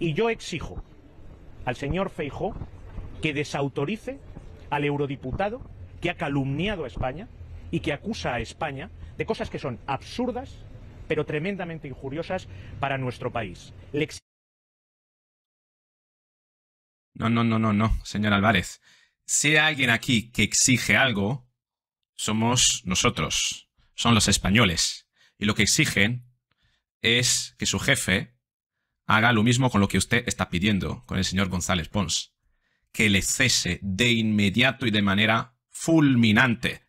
Y yo exijo al señor Feijó que desautorice al eurodiputado que ha calumniado a España y que acusa a España de cosas que son absurdas, pero tremendamente injuriosas para nuestro país. no, no, no, no, no, señor Álvarez. Si hay alguien aquí que exige algo, somos nosotros, son los españoles. Y lo que exigen es que su jefe haga lo mismo con lo que usted está pidiendo con el señor González Pons. Que le cese de inmediato y de manera fulminante.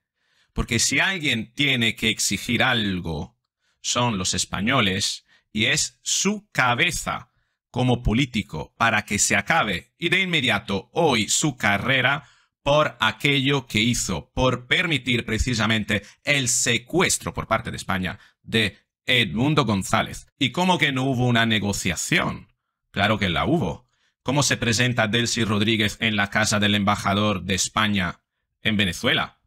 Porque si alguien tiene que exigir algo, son los españoles y es su cabeza como político para que se acabe y de inmediato hoy su carrera por aquello que hizo, por permitir precisamente el secuestro por parte de España de Edmundo González. ¿Y cómo que no hubo una negociación? Claro que la hubo. ¿Cómo se presenta Delcy Rodríguez en la casa del embajador de España en Venezuela?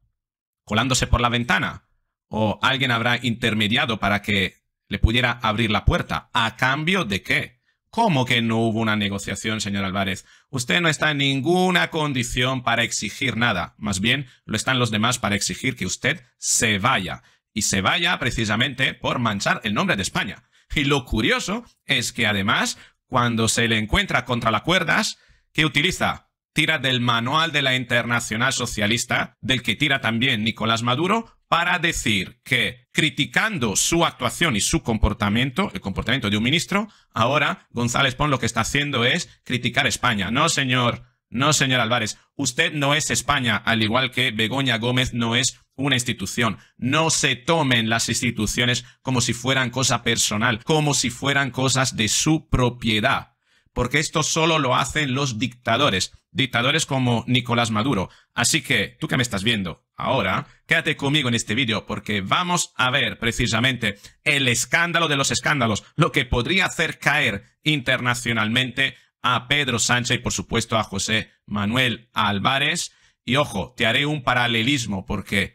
¿Colándose por la ventana? ¿O alguien habrá intermediado para que le pudiera abrir la puerta? ¿A cambio de qué? ¿Cómo que no hubo una negociación, señor Álvarez? Usted no está en ninguna condición para exigir nada. Más bien, lo están los demás para exigir que usted se vaya y se vaya precisamente por manchar el nombre de España. Y lo curioso es que además, cuando se le encuentra contra la cuerdas, que utiliza? Tira del manual de la Internacional Socialista, del que tira también Nicolás Maduro, para decir que criticando su actuación y su comportamiento, el comportamiento de un ministro, ahora González Pons lo que está haciendo es criticar España. No, señor, no, señor Álvarez, usted no es España, al igual que Begoña Gómez no es una institución. No se tomen las instituciones como si fueran cosa personal, como si fueran cosas de su propiedad. Porque esto solo lo hacen los dictadores, dictadores como Nicolás Maduro. Así que, tú que me estás viendo ahora, quédate conmigo en este vídeo porque vamos a ver precisamente el escándalo de los escándalos, lo que podría hacer caer internacionalmente a Pedro Sánchez y por supuesto a José Manuel Álvarez. Y ojo, te haré un paralelismo porque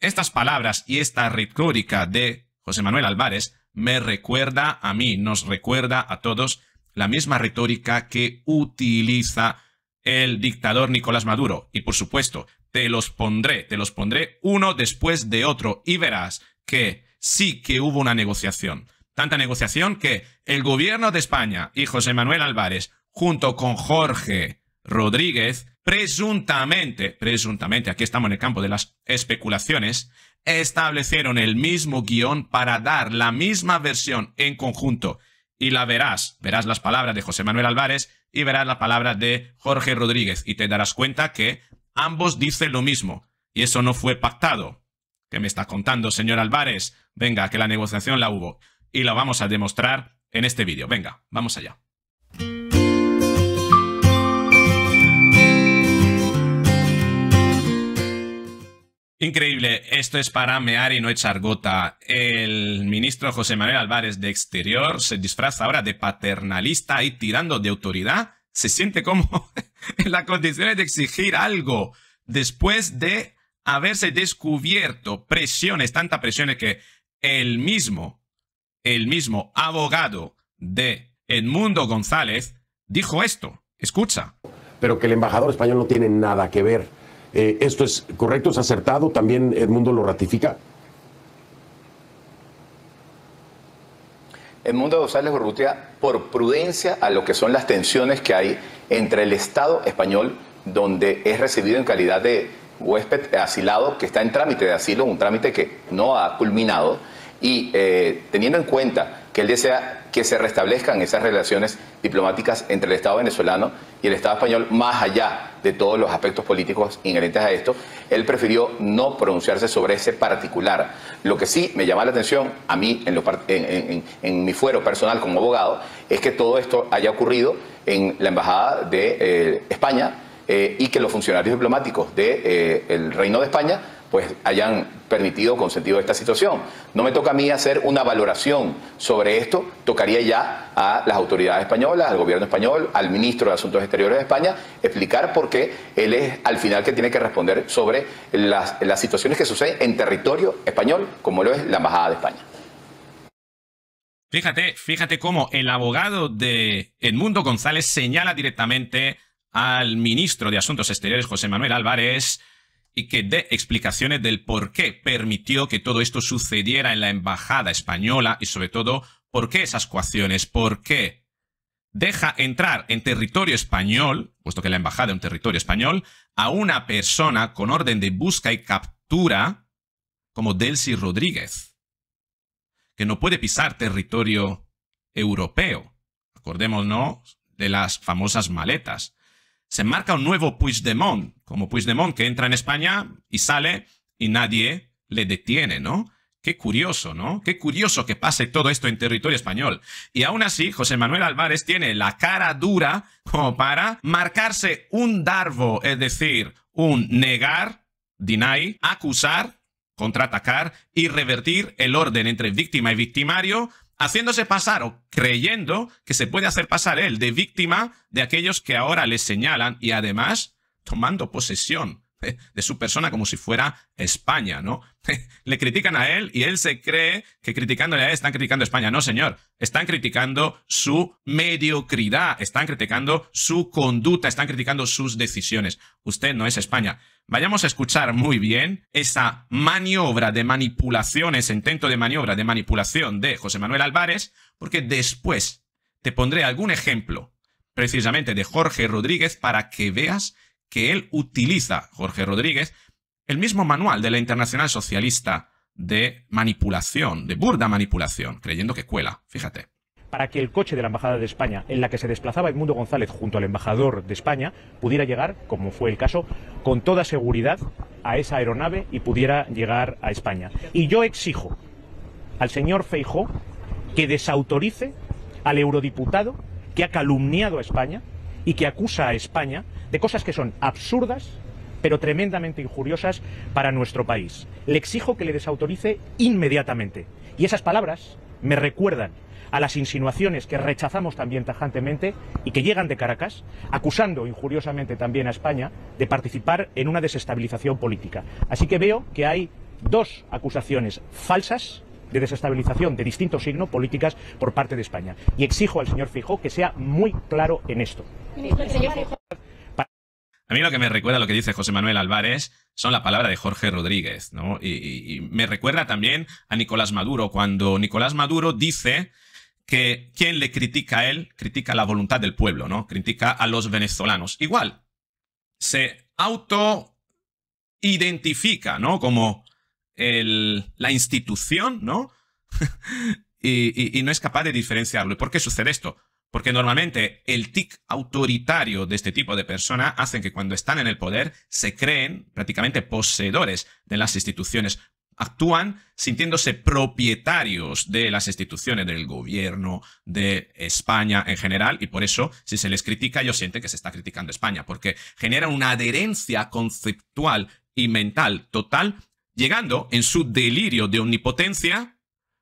estas palabras y esta retórica de José Manuel Álvarez me recuerda a mí, nos recuerda a todos la misma retórica que utiliza el dictador Nicolás Maduro. Y por supuesto, te los pondré, te los pondré uno después de otro y verás que sí que hubo una negociación. Tanta negociación que el gobierno de España y José Manuel Álvarez, junto con Jorge Rodríguez, presuntamente, presuntamente, aquí estamos en el campo de las especulaciones, establecieron el mismo guión para dar la misma versión en conjunto. Y la verás, verás las palabras de José Manuel Álvarez y verás la palabra de Jorge Rodríguez y te darás cuenta que ambos dicen lo mismo y eso no fue pactado. ¿Qué me está contando, señor Álvarez? Venga, que la negociación la hubo y la vamos a demostrar en este vídeo. Venga, vamos allá. Increíble, esto es para mear y no echar gota. El ministro José Manuel Álvarez de Exterior se disfraza ahora de paternalista y tirando de autoridad. Se siente como en las condiciones de exigir algo después de haberse descubierto presiones, tanta presiones que el mismo, el mismo abogado de Edmundo González dijo esto. Escucha. Pero que el embajador español no tiene nada que ver eh, ¿Esto es correcto? ¿Es acertado? ¿También el mundo lo ratifica? El Edmundo González Gorrutia, por prudencia a lo que son las tensiones que hay entre el Estado español, donde es recibido en calidad de huésped asilado que está en trámite de asilo, un trámite que no ha culminado, y eh, teniendo en cuenta que él desea que se restablezcan esas relaciones diplomáticas entre el Estado venezolano y el Estado español, más allá de todos los aspectos políticos inherentes a esto, él prefirió no pronunciarse sobre ese particular. Lo que sí me llama la atención a mí, en, en, mi fuero personal como abogado, es que todo esto haya ocurrido en la Embajada de eh, España eh, y que los funcionarios diplomáticos del eh, Reino de España pues hayan permitido consentido esta situación. No me toca a mí hacer una valoración sobre esto, tocaría ya a las autoridades españolas, al gobierno español, al ministro de Asuntos Exteriores de España, explicar por qué él es al final que tiene que responder sobre las, las situaciones que suceden en territorio español, como lo es la Embajada de España. Fíjate, fíjate cómo el abogado de Edmundo González señala directamente al ministro de Asuntos Exteriores, José Manuel Álvarez, y que dé explicaciones del por qué permitió que todo esto sucediera en la embajada española y sobre todo por qué esas coacciones, por qué deja entrar en territorio español, puesto que la embajada es un territorio español, a una persona con orden de busca y captura como Delcy Rodríguez, que no puede pisar territorio europeo. Acordémonos de las famosas maletas se marca un nuevo Puigdemont, como Puigdemont que entra en España y sale y nadie le detiene, ¿no? Qué curioso, ¿no? Qué curioso que pase todo esto en territorio español. Y aún así, José Manuel Álvarez tiene la cara dura como para marcarse un darbo, es decir, un negar, deny, acusar, contraatacar y revertir el orden entre víctima y victimario haciéndose pasar o creyendo que se puede hacer pasar él de víctima de aquellos que ahora le señalan y además tomando posesión de su persona como si fuera España, ¿no? Le critican a él y él se cree que criticándole a él están criticando a España. No, señor, están criticando su mediocridad, están criticando su conducta, están criticando sus decisiones. Usted no es España. Vayamos a escuchar muy bien esa maniobra de manipulación, ese intento de maniobra de manipulación de José Manuel Álvarez, porque después te pondré algún ejemplo precisamente de Jorge Rodríguez para que veas que él utiliza, Jorge Rodríguez, el mismo manual de la Internacional Socialista de manipulación, de burda manipulación, creyendo que cuela, fíjate. Para que el coche de la Embajada de España, en la que se desplazaba Edmundo González junto al embajador de España, pudiera llegar, como fue el caso, con toda seguridad a esa aeronave y pudiera llegar a España. Y yo exijo al señor Feijó que desautorice al eurodiputado que ha calumniado a España, y que acusa a España de cosas que son absurdas, pero tremendamente injuriosas para nuestro país. Le exijo que le desautorice inmediatamente. Y esas palabras me recuerdan a las insinuaciones que rechazamos también tajantemente y que llegan de Caracas, acusando injuriosamente también a España de participar en una desestabilización política. Así que veo que hay dos acusaciones falsas de desestabilización de distintos signos, políticas por parte de España. Y exijo al señor Fijó que sea muy claro en esto. A mí lo que me recuerda lo que dice José Manuel Álvarez son la palabra de Jorge Rodríguez, Y, me recuerda también a Nicolás Maduro, cuando Nicolás Maduro dice que quien le critica a él, critica la voluntad del pueblo, ¿no? Critica a los venezolanos. Igual, se auto identifica, ¿no? Como la institución, ¿no? y, no es capaz de diferenciarlo. ¿Y por qué sucede esto? Porque normalmente el tic autoritario de este tipo de persona hace que cuando están en el poder se creen prácticamente poseedores de las instituciones. Actúan sintiéndose propietarios de las instituciones, del gobierno, de España en general, y por eso, si se les critica, ellos sienten que se está criticando España, porque genera una adherencia conceptual y mental total llegando en su delirio de omnipotencia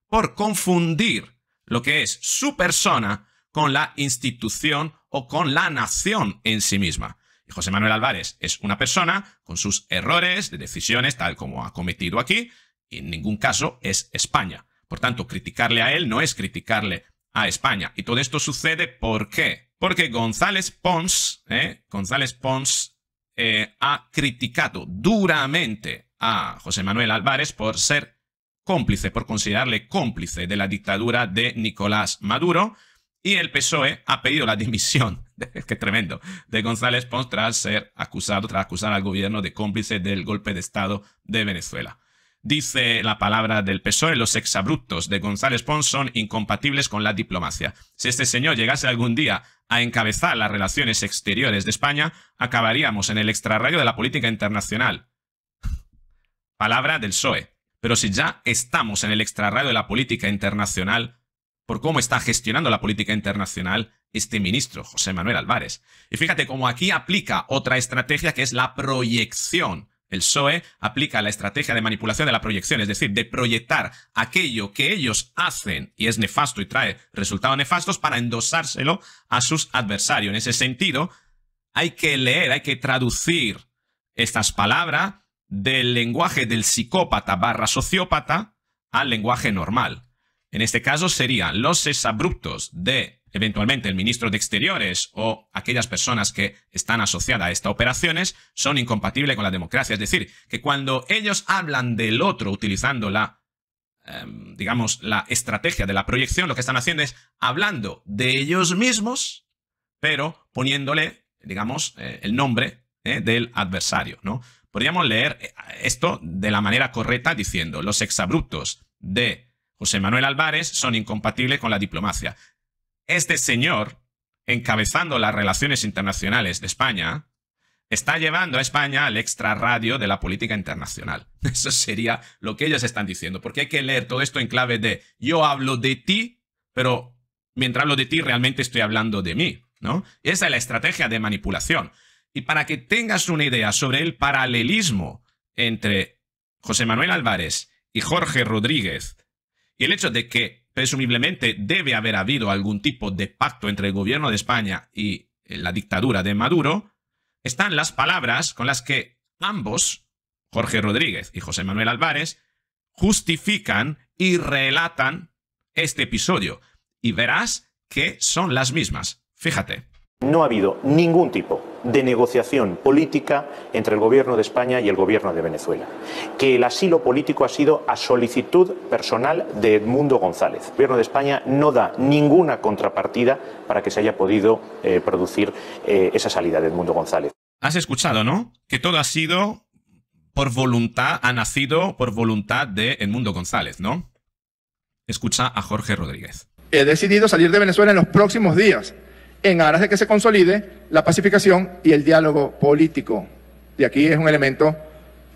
por confundir lo que es su persona con la institución o con la nación en sí misma. Y José Manuel Álvarez es una persona con sus errores de decisiones, tal como ha cometido aquí, y en ningún caso es España. Por tanto, criticarle a él no es criticarle a España. Y todo esto sucede ¿por qué? Porque González Pons, ¿eh? González Pons eh, ha criticado duramente a José Manuel Álvarez por ser cómplice, por considerarle cómplice de la dictadura de Nicolás Maduro. Y el PSOE ha pedido la dimisión, qué tremendo, de González Pons tras ser acusado, tras acusar al gobierno de cómplice del golpe de Estado de Venezuela. Dice la palabra del PSOE, los exabruptos de González Pons son incompatibles con la diplomacia. Si este señor llegase algún día a encabezar las relaciones exteriores de España, acabaríamos en el extrarradio de la política internacional. Palabra del PSOE. Pero si ya estamos en el extrarradio de la política internacional, por cómo está gestionando la política internacional este ministro, José Manuel Álvarez. Y fíjate cómo aquí aplica otra estrategia que es la proyección. El PSOE aplica la estrategia de manipulación de la proyección, es decir, de proyectar aquello que ellos hacen y es nefasto y trae resultados nefastos para endosárselo a sus adversarios. En ese sentido, hay que leer, hay que traducir estas palabras del lenguaje del psicópata barra sociópata al lenguaje normal. En este caso serían los exabruptos de eventualmente el ministro de Exteriores o aquellas personas que están asociadas a estas operaciones son incompatibles con la democracia. Es decir, que cuando ellos hablan del otro utilizando la, em, digamos, la estrategia de la proyección, lo que están haciendo es hablando de ellos mismos, pero poniéndole, digamos, eh, el nombre eh, del adversario, ¿no? Podríamos leer eh, esto de la manera correcta diciendo, los exabruptos de José Manuel Álvarez son incompatibles con la diplomacia. Este señor, encabezando las relaciones internacionales de España, está llevando a España al extrarradio de la política internacional. Eso sería lo que ellos están diciendo, porque hay que leer todo esto en clave de yo hablo de ti, pero mientras hablo de ti realmente estoy hablando de mí, ¿no? Esa es la estrategia de manipulación. Y para que tengas una idea sobre el paralelismo entre José Manuel Álvarez y Jorge Rodríguez, y el hecho de que presumiblemente debe haber habido algún tipo de pacto entre el gobierno de España y eh, la dictadura de Maduro, están las palabras con las que ambos, Jorge Rodríguez y José Manuel Álvarez, justifican y relatan este episodio. Y verás que son las mismas. Fíjate. No ha habido ningún tipo de negociación política entre el Gobierno de España y el Gobierno de Venezuela, que el asilo político ha sido a solicitud personal de Edmundo González. El Gobierno de España no da ninguna contrapartida para que se haya podido eh, producir eh, esa salida de Edmundo González. Has escuchado, ¿no? Que todo ha sido por voluntad, ha nacido por voluntad de Edmundo González, ¿no? Escucha a Jorge Rodríguez. He decidido salir de Venezuela en los próximos días en aras de que se consolide la pacificación y el diálogo político. Y aquí es un elemento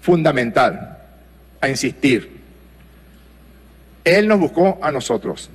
fundamental a insistir. Él nos buscó a nosotros.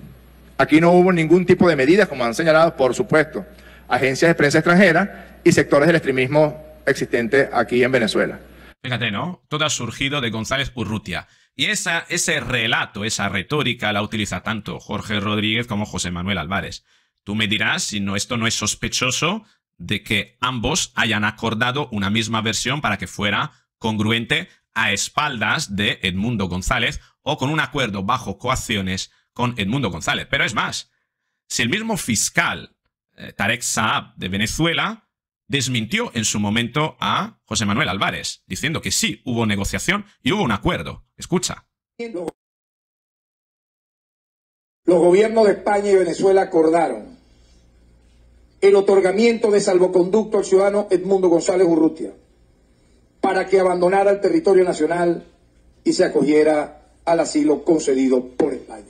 Aquí no hubo ningún tipo de medidas, como han señalado, por supuesto, agencias de prensa extranjera y sectores del extremismo existente aquí en Venezuela. Fíjate, ¿no? Todo ha surgido de González Urrutia. Y esa, ese relato, esa retórica la utiliza tanto Jorge Rodríguez como José Manuel Álvarez. Tú me dirás si no, esto no es sospechoso de que ambos hayan acordado una misma versión para que fuera congruente a espaldas de Edmundo González o con un acuerdo bajo coacciones con Edmundo González. Pero es más, si el mismo fiscal eh, Tarek Saab de Venezuela desmintió en su momento a José Manuel Álvarez, diciendo que sí, hubo negociación y hubo un acuerdo. Escucha. Los gobiernos de España y Venezuela acordaron el otorgamiento de salvoconducto al ciudadano Edmundo González Urrutia para que abandonara el territorio nacional y se acogiera al asilo concedido por España.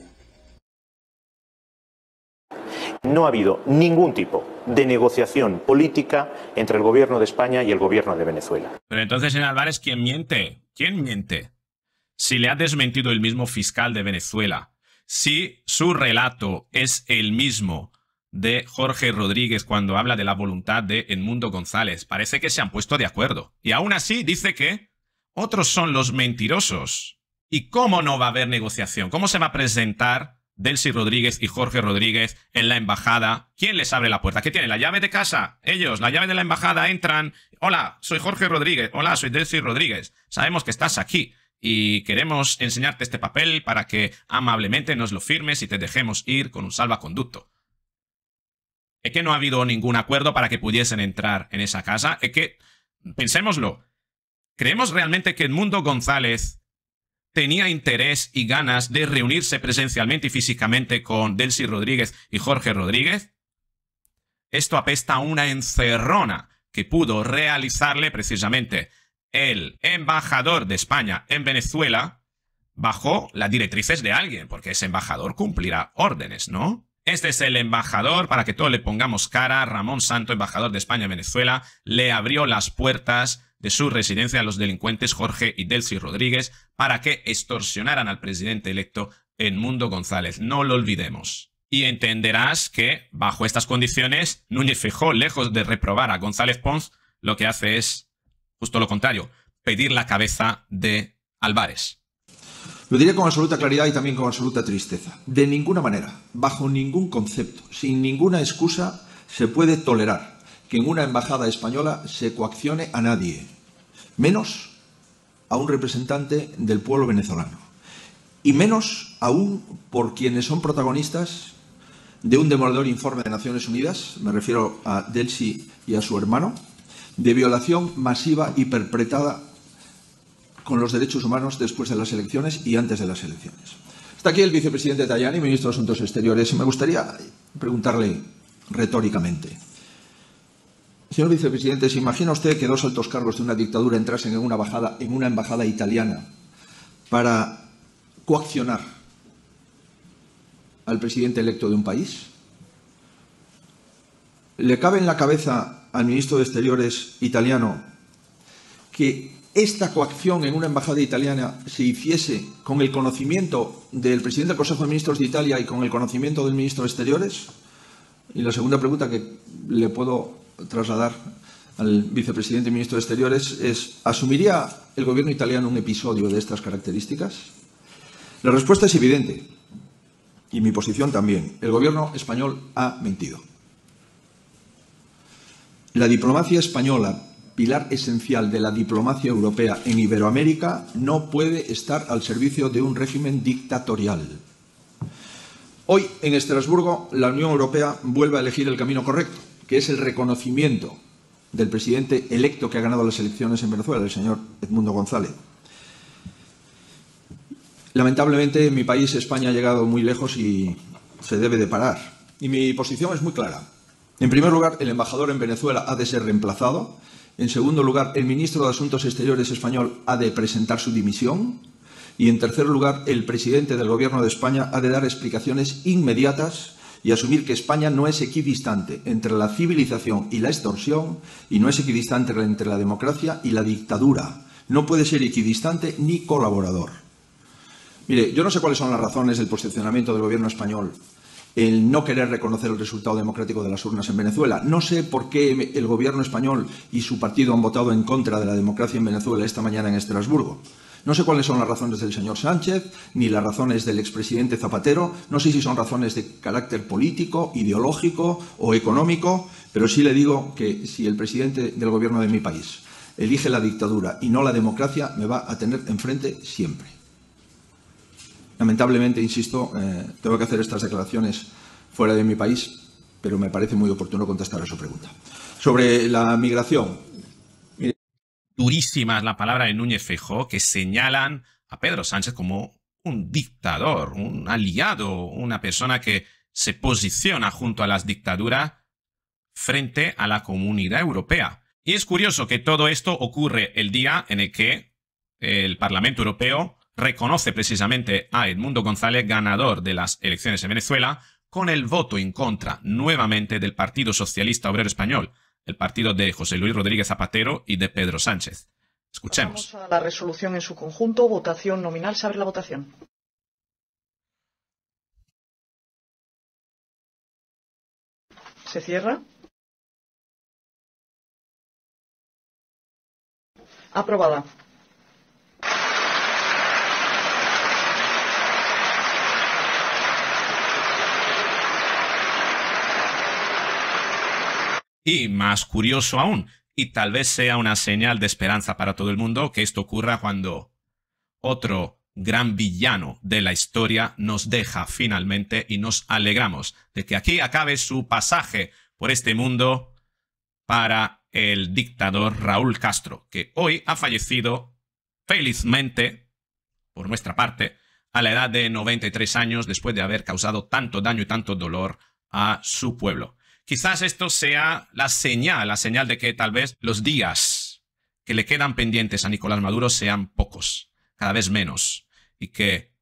No ha habido ningún tipo de negociación política entre el gobierno de España y el gobierno de Venezuela. Pero entonces, en Álvarez, ¿quién miente? ¿Quién miente? Si le ha desmentido el mismo fiscal de Venezuela, si su relato es el mismo de Jorge Rodríguez cuando habla de la voluntad de Edmundo González. Parece que se han puesto de acuerdo. Y aún así dice que otros son los mentirosos. ¿Y cómo no va a haber negociación? ¿Cómo se va a presentar Delcy Rodríguez y Jorge Rodríguez en la embajada? ¿Quién les abre la puerta? ¿Qué tiene ¿La llave de casa? Ellos, la llave de la embajada, entran. Hola, soy Jorge Rodríguez. Hola, soy Delcy Rodríguez. Sabemos que estás aquí y queremos enseñarte este papel para que amablemente nos lo firmes y te dejemos ir con un salvaconducto. Es que no ha habido ningún acuerdo para que pudiesen entrar en esa casa. Es que, pensémoslo, ¿creemos realmente que Edmundo González tenía interés y ganas de reunirse presencialmente y físicamente con Delcy Rodríguez y Jorge Rodríguez? Esto apesta a una encerrona que pudo realizarle precisamente el embajador de España en Venezuela bajo las directrices de alguien, porque ese embajador cumplirá órdenes, ¿no? Este es el embajador, para que todos le pongamos cara, Ramón Santo, embajador de España en Venezuela, le abrió las puertas de su residencia a los delincuentes Jorge y Delcy Rodríguez para que extorsionaran al presidente electo Edmundo González. No lo olvidemos. Y entenderás que, bajo estas condiciones, Núñez Fijó, lejos de reprobar a González Pons, lo que hace es justo lo contrario, pedir la cabeza de Álvarez. Lo diré con absoluta claridad y también con absoluta tristeza. De ninguna manera, bajo ningún concepto, sin ninguna excusa, se puede tolerar que en una embajada española se coaccione a nadie, menos a un representante del pueblo venezolano, y menos aún por quienes son protagonistas de un demoledor informe de Naciones Unidas, me refiero a Delcy y a su hermano, de violación masiva y perpetrada con los derechos humanos después de las elecciones y antes de las elecciones. Está aquí el vicepresidente Tajani, ministro de Asuntos Exteriores, y me gustaría preguntarle retóricamente. Señor vicepresidente, ¿se imagina usted que dos altos cargos de una dictadura entrasen en una, en una embajada italiana para coaccionar al presidente electo de un país? ¿Le cabe en la cabeza al ministro de Exteriores italiano que esta coacción en una embajada italiana se hiciese con el conocimiento del presidente del Consejo de Ministros de Italia y con el conocimiento del ministro de Exteriores? Y la segunda pregunta que le puedo trasladar al vicepresidente y ministro de Exteriores es, ¿asumiría el gobierno italiano un episodio de estas características? La respuesta es evidente, y mi posición también. El gobierno español ha mentido. La diplomacia española pilar esencial de la diplomacia europea en Iberoamérica, no puede estar al servicio de un régimen dictatorial. Hoy, en Estrasburgo, la Unión Europea vuelve a elegir el camino correcto, que es el reconocimiento del presidente electo que ha ganado las elecciones en Venezuela, el señor Edmundo González. Lamentablemente, mi país, España, ha llegado muy lejos y se debe de parar. Y mi posición es muy clara. En primer lugar, el embajador en Venezuela ha de ser reemplazado en segundo lugar, el ministro de Asuntos Exteriores español ha de presentar su dimisión. Y en tercer lugar, el presidente del Gobierno de España ha de dar explicaciones inmediatas y asumir que España no es equidistante entre la civilización y la extorsión y no es equidistante entre la democracia y la dictadura. No puede ser equidistante ni colaborador. Mire, yo no sé cuáles son las razones del posicionamiento del gobierno español el no querer reconocer el resultado democrático de las urnas en Venezuela. No sé por qué el gobierno español y su partido han votado en contra de la democracia en Venezuela esta mañana en Estrasburgo. No sé cuáles son las razones del señor Sánchez, ni las razones del expresidente Zapatero, no sé si son razones de carácter político, ideológico o económico, pero sí le digo que si el presidente del gobierno de mi país elige la dictadura y no la democracia, me va a tener enfrente siempre. Lamentablemente, insisto, eh, tengo que hacer estas declaraciones fuera de mi país, pero me parece muy oportuno contestar a su pregunta. Sobre la migración. Durísimas la palabra de Núñez Fejó, que señalan a Pedro Sánchez como un dictador, un aliado, una persona que se posiciona junto a las dictaduras frente a la comunidad europea. Y es curioso que todo esto ocurre el día en el que el Parlamento Europeo reconoce precisamente a Edmundo González ganador de las elecciones en Venezuela con el voto en contra nuevamente del Partido Socialista Obrero Español, el partido de José Luis Rodríguez Zapatero y de Pedro Sánchez. Escuchemos. la resolución en su conjunto, votación nominal, se abre la votación. ¿Se cierra? Aprobada. Y más curioso aún, y tal vez sea una señal de esperanza para todo el mundo que esto ocurra cuando otro gran villano de la historia nos deja finalmente y nos alegramos de que aquí acabe su pasaje por este mundo para el dictador Raúl Castro, que hoy ha fallecido felizmente, por nuestra parte, a la edad de 93 años después de haber causado tanto daño y tanto dolor a su pueblo. Quizás esto sea la señal, la señal de que tal vez los días que le quedan pendientes a Nicolás Maduro sean pocos, cada vez menos, y que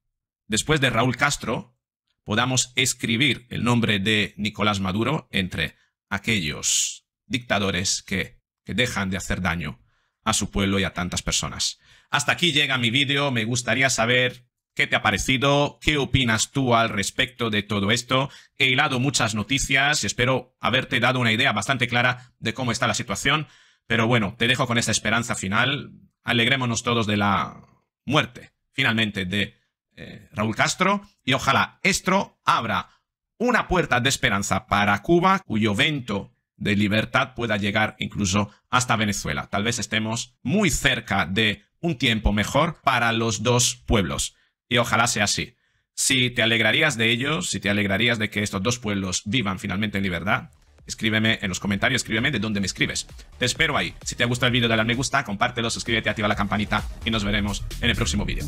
después de Raúl Castro podamos escribir el nombre de Nicolás Maduro entre aquellos dictadores que, dejan de hacer daño a su pueblo y a tantas personas. Hasta aquí llega mi vídeo, me gustaría saber ¿Qué te ha parecido? ¿Qué opinas tú al respecto de todo esto? He hilado muchas noticias, y espero haberte dado una idea bastante clara de cómo está la situación, pero bueno, te dejo con esta esperanza final. Alegrémonos todos de la muerte, finalmente, de eh, Raúl Castro y ojalá esto abra una puerta de esperanza para Cuba cuyo vento de libertad pueda llegar incluso hasta Venezuela. Tal vez estemos muy cerca de un tiempo mejor para los dos pueblos. Y ojalá sea así. Si te alegrarías de ello, si te alegrarías de que estos dos pueblos vivan finalmente en libertad, escríbeme en los comentarios, escríbeme de dónde me escribes. Te espero ahí. Si te ha gustado el vídeo, dale al me gusta, compártelo, suscríbete, activa la campanita y nos veremos en el próximo vídeo.